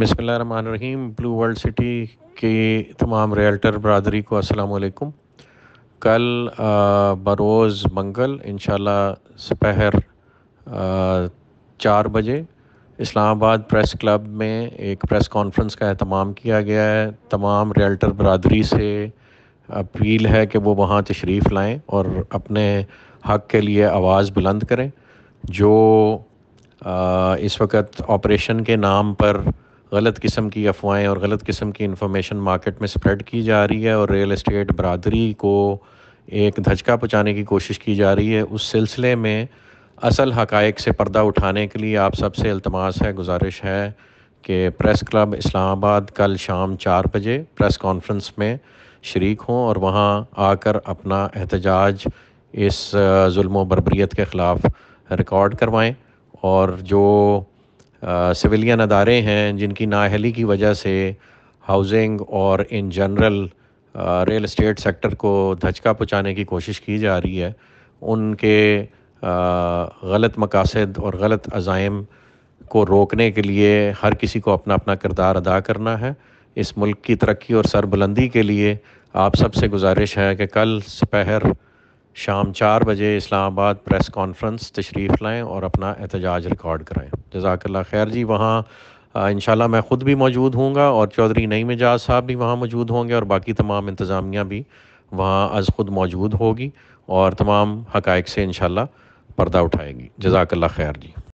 रहीम blue world city के तमाम realtor बरदरी को असलकुम कल बरोज़ मंगल इन शपहर चार बजे इस्लामाबाद प्रेस क्लब में एक प्रेस कॉन्फ्रेंस का अहतमाम किया गया है तमाम रियल्टर बरदरी से अपील है कि वो वहाँ तशरीफ़ लाएँ और अपने हक़ के लिए आवाज़ बुलंद करें जो आ, इस वक्त ऑपरेशन के नाम पर गलत किस्म की अफवाहें और गलत किस्म की इन्फॉर्मेशन मार्केट में स्प्रेड की जा रही है और रियल इस्टेट बरदरी को एक धचका पहुँचाने की कोशिश की जा रही है उस सिलसिले में असल हकायक से पर्दा उठाने के लिए आप सबसे अल्तमास है गुजारिश है कि प्रेस क्लब इस्लामाबाद कल शाम चार बजे प्रेस कॉन्फ्रेंस में शरीक हों और वहाँ आकर अपना एहतजाज इस बरबरीत के ख़िलाफ़ रिकॉर्ड करवाएँ और जो सिविलियन अदारे हैं जिनकी नााहली की वजह से हाउसिंग और in general real estate sector को धचका पहुँचाने की कोशिश की जा रही है उनके गलत मकासद और गलत अज़ाइम को रोकने के लिए हर किसी को अपना अपना किरदार अदा करना है इस मुल्क की तरक्की और सरबुलंदी के लिए आप सबसे गुजारिश है कि कल सपहर शाम चार बजे इस्लामाबाद प्रेस कॉन्फ्रेंस तशरीफ़ लाएँ और अपना एहतजाज रिकॉर्ड कराएँ जजाकल्ला खैर जी वहाँ इन मैं ख़ुद भी मौजूद हूँ और चौधरी नईम एजाज साहब भी वहाँ मौजूद होंगे और बाकी तमाम इंतज़ामिया भी वहाँ आज खुद मौजूद होगी और तमाम हक़ से इन पर्दा उठाएगी जजाकल्ला खैर जी